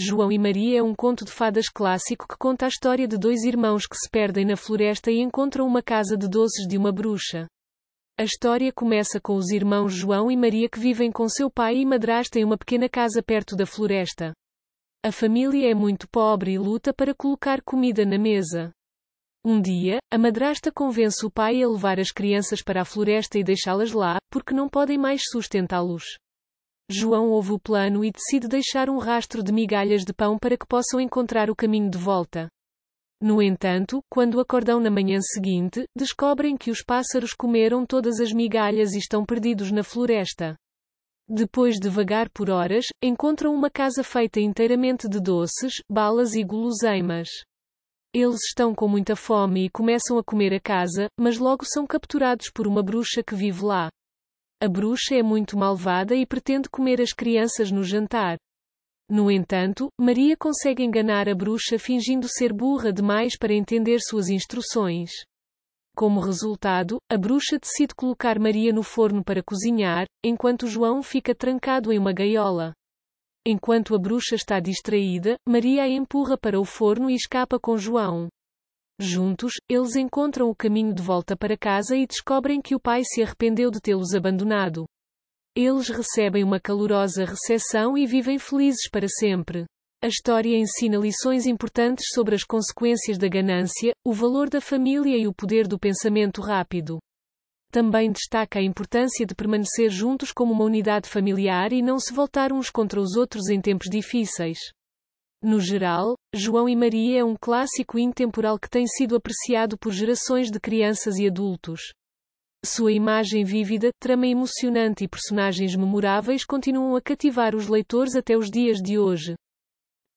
João e Maria é um conto de fadas clássico que conta a história de dois irmãos que se perdem na floresta e encontram uma casa de doces de uma bruxa. A história começa com os irmãos João e Maria que vivem com seu pai e madrasta em uma pequena casa perto da floresta. A família é muito pobre e luta para colocar comida na mesa. Um dia, a madrasta convence o pai a levar as crianças para a floresta e deixá-las lá, porque não podem mais sustentá-los. João ouve o plano e decide deixar um rastro de migalhas de pão para que possam encontrar o caminho de volta. No entanto, quando acordam na manhã seguinte, descobrem que os pássaros comeram todas as migalhas e estão perdidos na floresta. Depois de vagar por horas, encontram uma casa feita inteiramente de doces, balas e guloseimas. Eles estão com muita fome e começam a comer a casa, mas logo são capturados por uma bruxa que vive lá. A bruxa é muito malvada e pretende comer as crianças no jantar. No entanto, Maria consegue enganar a bruxa fingindo ser burra demais para entender suas instruções. Como resultado, a bruxa decide colocar Maria no forno para cozinhar, enquanto João fica trancado em uma gaiola. Enquanto a bruxa está distraída, Maria a empurra para o forno e escapa com João. Juntos, eles encontram o caminho de volta para casa e descobrem que o pai se arrependeu de tê-los abandonado. Eles recebem uma calorosa recepção e vivem felizes para sempre. A história ensina lições importantes sobre as consequências da ganância, o valor da família e o poder do pensamento rápido. Também destaca a importância de permanecer juntos como uma unidade familiar e não se voltar uns contra os outros em tempos difíceis. No geral, João e Maria é um clássico intemporal que tem sido apreciado por gerações de crianças e adultos. Sua imagem vívida, trama emocionante e personagens memoráveis continuam a cativar os leitores até os dias de hoje.